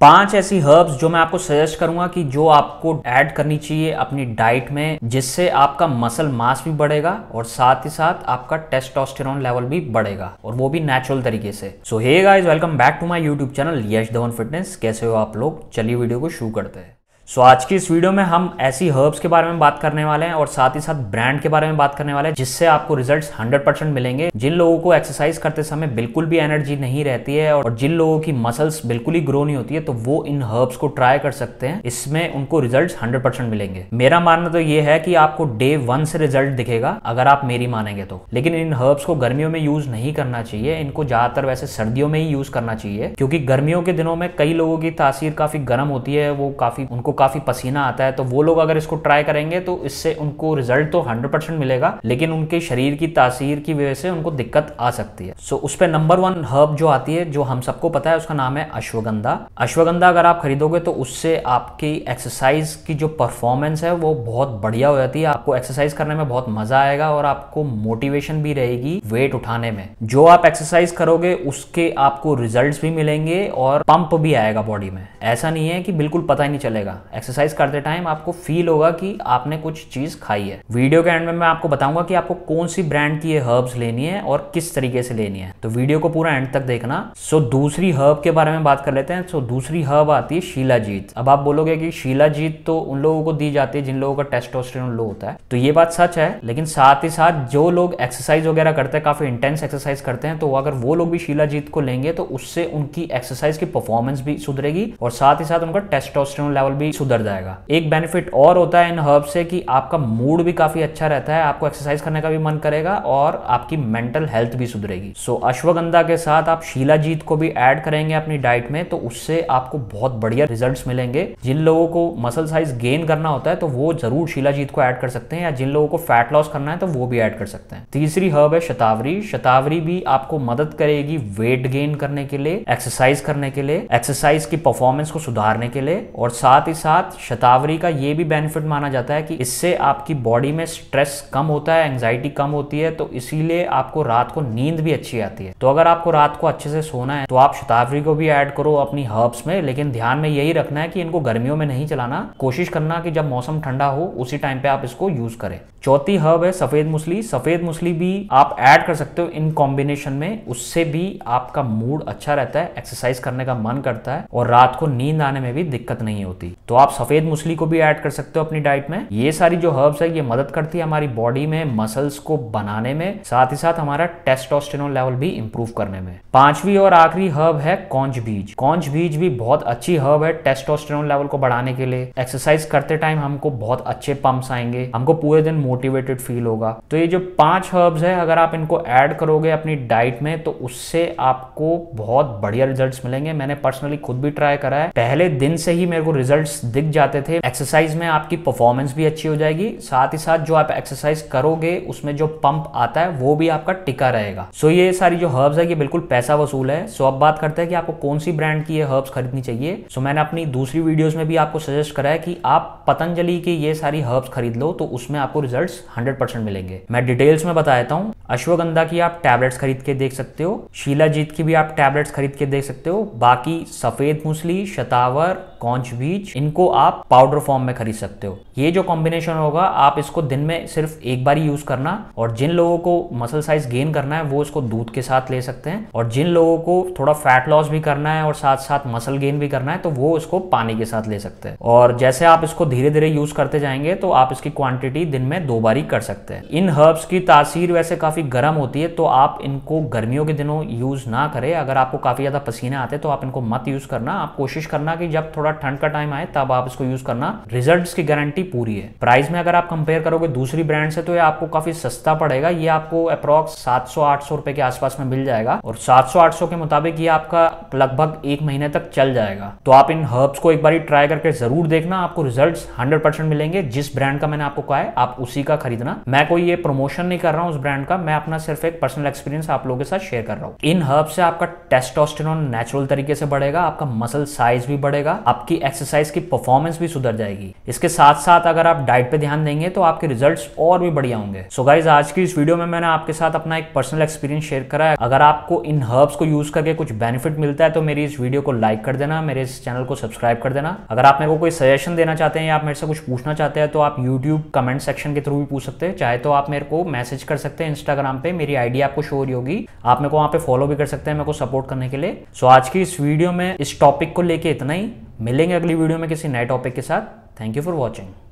पांच ऐसी हर्ब्स जो मैं आपको सजेस्ट करूंगा कि जो आपको ऐड करनी चाहिए अपनी डाइट में जिससे आपका मसल मास भी बढ़ेगा और साथ ही साथ आपका टेस्टोस्टेरॉन लेवल भी बढ़ेगा और वो भी नेचुरल तरीके से so hey guys welcome back to my YouTube channel Yash Dhawan fitness कैसे हो आप लोग चलिए वीडियो को शुरू करते हैं सो so, आज की इस वीडियो में हम ऐसी हर्ब्स के बारे में बात करने वाले हैं और साथ ही साथ ब्रांड के बारे में बात करने वाले हैं जिससे आपको रिजल्ट्स 100% मिलेंगे जिन लोगों को एक्सरसाइज करते समय बिल्कुल भी एनर्जी नहीं रहती है और जिन लोगों की मसल्स बिल्कुल ही ग्रो नहीं होती है तो वो इन हर्ब्स को ट्राई कर सकते हैं इसमें उनको रिजल्ट हंड्रेड मिलेंगे मेरा मानना तो ये है कि आपको डे वन से रिजल्ट दिखेगा अगर आप मेरी मानेंगे तो लेकिन इन हर्ब्स को गर्मियों में यूज नहीं करना चाहिए इनको ज्यादातर वैसे सर्दियों में ही यूज करना चाहिए क्योंकि गर्मियों के दिनों में कई लोगों की तासीर काफी गर्म होती है वो काफी उनको काफ़ी पसीना आता है तो वो लोग अगर इसको ट्राई करेंगे तो इससे उनको रिजल्ट तो हंड्रेड परसेंट मिलेगा लेकिन उनके शरीर की तासीर की वजह से उनको दिक्कत आ सकती है सो उस पर नंबर वन हर्ब जो आती है जो हम सबको पता है उसका नाम है अश्वगंधा अश्वगंधा अगर आप खरीदोगे तो उससे आपकी एक्सरसाइज की जो परफॉर्मेंस है वो बहुत बढ़िया हो जाती है आपको एक्सरसाइज करने में बहुत मजा आएगा और आपको मोटिवेशन भी रहेगी वेट उठाने में जो आप एक्सरसाइज करोगे उसके आपको रिजल्ट भी मिलेंगे और पंप भी आएगा बॉडी में ऐसा नहीं है कि बिल्कुल पता ही नहीं चलेगा एक्सरसाइज करते टाइम आपको फील होगा कि आपने कुछ चीज़ खाई है वीडियो के एंड में मैं आपको बताऊंगा कि आपको कौन सी ब्रांड की ये हर्ब्स लेनी है और किस तरीके से लेनी है तो वीडियो को पूरा एंड तक देखना सो दूसरी हर्ब के बारे में बात कर लेते हैं सो दूसरी हर्ब आती है शीलाजीत अब आप बोलोगे कि शीलाजीत तो उन लोगों को दी जाती है जिन लोगों का टेस्टोस्टेरोन लो होता है तो ये बात सच है लेकिन साथ ही साथ जो लोग एक्सरसाइज वगैरह करते हैं काफी इंटेंस एक्सरसाइज करते हैं तो अगर वो लोग भी शीलाजीत को लेंगे तो उससे उनकी एक्सरसाइज की परफॉर्मेंस भी सुधरेगी और साथ ही साथ उनका टेस्टोस्टेरोन लेवल भी सुधर जाएगा एक बेनिफिट और होता है इन हर्ब से कि आपका मूड भी काफी अच्छा रहता है आपको एक्सरसाइज करने का भी मन करेगा और आपकी मेंटल हेल्थ भी सुधरेगी सो so, अश्वगंधा के साथ आप शिलाजीत को भी ऐड करेंगे अपनी डाइट में तो उससे आपको बहुत बढ़िया रिजल्ट मिलेंगे जिन लोगों को मसल साइज गेन करना होता है तो वो जरूर शिलाजीत को ऐड कर सकते हैं या जिन लोगों को फैट लॉस करना है तो वो भी ऐड कर सकते हैं तीसरी हर्ब है शतावरी शतावरी भी आपको मदद करेगी वेट गेन करने के लिए एक्सरसाइज करने के लिए एक्सरसाइज की परफॉर्मेंस को सुधारने के लिए और साथ ही साथ साथ शतावरी का ये भी बेनिफिट माना जाता है कि इससे आपकी बॉडी में स्ट्रेस कम होता है एंजाइटी कम होती है तो इसीलिए आपको रात को नींद भी अच्छी आती है तो अगर आपको रात को अच्छे से सोना है तो आप शतावरी को भी ऐड करो अपनी हर्ब्स में लेकिन ध्यान में यही रखना है कि इनको गर्मियों में नहीं चलाना कोशिश करना कि जब मौसम ठंडा हो उसी टाइम पे आप इसको यूज करें चौथी हर्ब है सफेद मुसली सफेद मुसली भी आप ऐड कर सकते हो इन कॉम्बिनेशन में उससे भी आपका मूड अच्छा रहता है एक्सरसाइज करने का मन करता है और रात को नींद आने में भी दिक्कत नहीं होती तो आप सफेद मुसली को भी ऐड कर सकते हो अपनी डाइट में ये सारी जो हर्ब्स है ये मदद करती है हमारी बॉडी में मसल्स को बनाने में साथ ही साथ हमारा टेस्टोस्टेरोन लेवल भी इंप्रूव करने में पांचवी और आखिरी हर्ब है कौंच बीज कौंच बीज भी बहुत अच्छी हर्ब है टेस्टोस्टेरोन लेवल को बढ़ाने के लिए एक्सरसाइज करते टाइम हमको बहुत अच्छे पंप्स आएंगे हमको पूरे दिन मोटिवेटेड फील होगा तो ये जो पांच हर्ब्स है अगर आप इनको ऐड करोगे अपनी डाइट में तो उससे आपको बहुत बढ़िया रिजल्ट्स मिलेंगे मैंने पर्सनली खुद भी ट्राई करा है पहले दिन से ही मेरे को रिजल्ट्स दिख जाते थे एक्सरसाइज में आपकी परफॉर्मेंस भी अच्छी हो जाएगी साथ ही साथ जो आप एक्सरसाइज करोगे उसमें जो पंप आता है वो भी आपका टिका रहेगा सो ये सारी जो हर्ब्स है ये बिल्कुल पैसा वसूल है सो अब बात करते हैं कि आपको कौन सी ब्रांड की ये हर्ब्स खरीदनी चाहिए सो मैंने अपनी दूसरी वीडियोज में भी आपको सजेस्ट करा है कि आप पतंजलि की ये सारी हर्ब्स खरीद लो तो उसमें आपको रिजल्ट हंड्रेड मिलेंगे मैं डिटेल्स में बता देता हूँ अश्वगंधा की आप टैबलेट्स खरीद के देख सकते हो शीलाजीत की भी आप टैबलेट्स खरीद के देख सकते हो बाकी सफेद मूसली शतावर कॉन्च बीज इनको आप पाउडर फॉर्म में खरीद सकते हो ये जो कॉम्बिनेशन होगा आप इसको दिन में सिर्फ एक बार ही यूज करना और जिन लोगों को मसल साइज गेन करना है वो इसको दूध के साथ ले सकते हैं और जिन लोगों को थोड़ा फैट लॉस भी करना है और साथ साथ मसल गेन भी करना है तो वो इसको पानी के साथ ले सकते हैं और जैसे आप इसको धीरे धीरे यूज करते जाएंगे तो आप इसकी क्वांटिटी दिन में दो बार ही कर सकते हैं इन हर्ब्स की तासीर वैसे काफी गर्म होती है तो आप इनको गर्मियों के दिनों यूज ना करें अगर आपको काफी ज्यादा पसीने आते हैं तो आप इनको मत यूज करना आप कोशिश करना कि जब थोड़ा थोड़ा ठंड का टाइम आए तब आप इसको यूज करना रिजल्ट की गारंटी पूरी है प्राइस में अगर आप कंपेयर करोगे दूसरी ब्रांड से तो ये आपको काफी सस्ता पड़ेगा ये आपको अप्रोक्स 700-800 रुपए के आसपास में मिल जाएगा और 700-800 के मुताबिक ये आपका लगभग एक महीने तक चल जाएगा तो आप इन हर्ब्स को एक बार ट्राई करके जरूर देखना आपको रिजल्ट हंड्रेड मिलेंगे जिस ब्रांड का मैंने आपको कहा है आप उसी का खरीदना मैं कोई ये प्रमोशन नहीं कर रहा हूँ उस ब्रांड का मैं अपना सिर्फ एक पर्सनल एक्सपीरियंस आप लोगों के साथ शेयर कर रहा हूँ इन हर्ब से आपका टेस्टोस्टेरोन नेचुरल तरीके से बढ़ेगा आपका मसल साइज भी बढ़ेगा आप आपकी एक्सरसाइज की परफॉर्मेंस भी सुधर जाएगी इसके साथ साथ अगर आप डाइट पे ध्यान देंगे तो आपके रिजल्ट्स और भी बढ़िया होंगे सो so गाइज आज की इस वीडियो में मैंने आपके साथ अपना एक पर्सनल एक्सपीरियंस शेयर करा है अगर आपको इन हर्ब्स को यूज करके कुछ बेनिफिट मिलता है तो मेरी इस वीडियो को लाइक कर देना मेरे इस चैनल को सब्सक्राइब कर देना अगर आप मेरे को कोई सजेशन देना चाहते हैं या आप मेरे से कुछ पूछना चाहते हैं तो आप यूट्यूब कमेंट सेक्शन के थ्रू भी पूछ सकते हैं चाहे तो आप मेरे को मैसेज कर सकते हैं इंस्टाग्राम पे मेरी आईडी आपको शो हो रही होगी आप मेरे को वहाँ पे फॉलो भी कर सकते हैं मेरे को सपोर्ट करने के लिए सो so, आज की इस वीडियो में इस टॉपिक को लेके इतना ही मिलेंगे अगली वीडियो में किसी नए टॉपिक के साथ थैंक यू फॉर वॉचिंग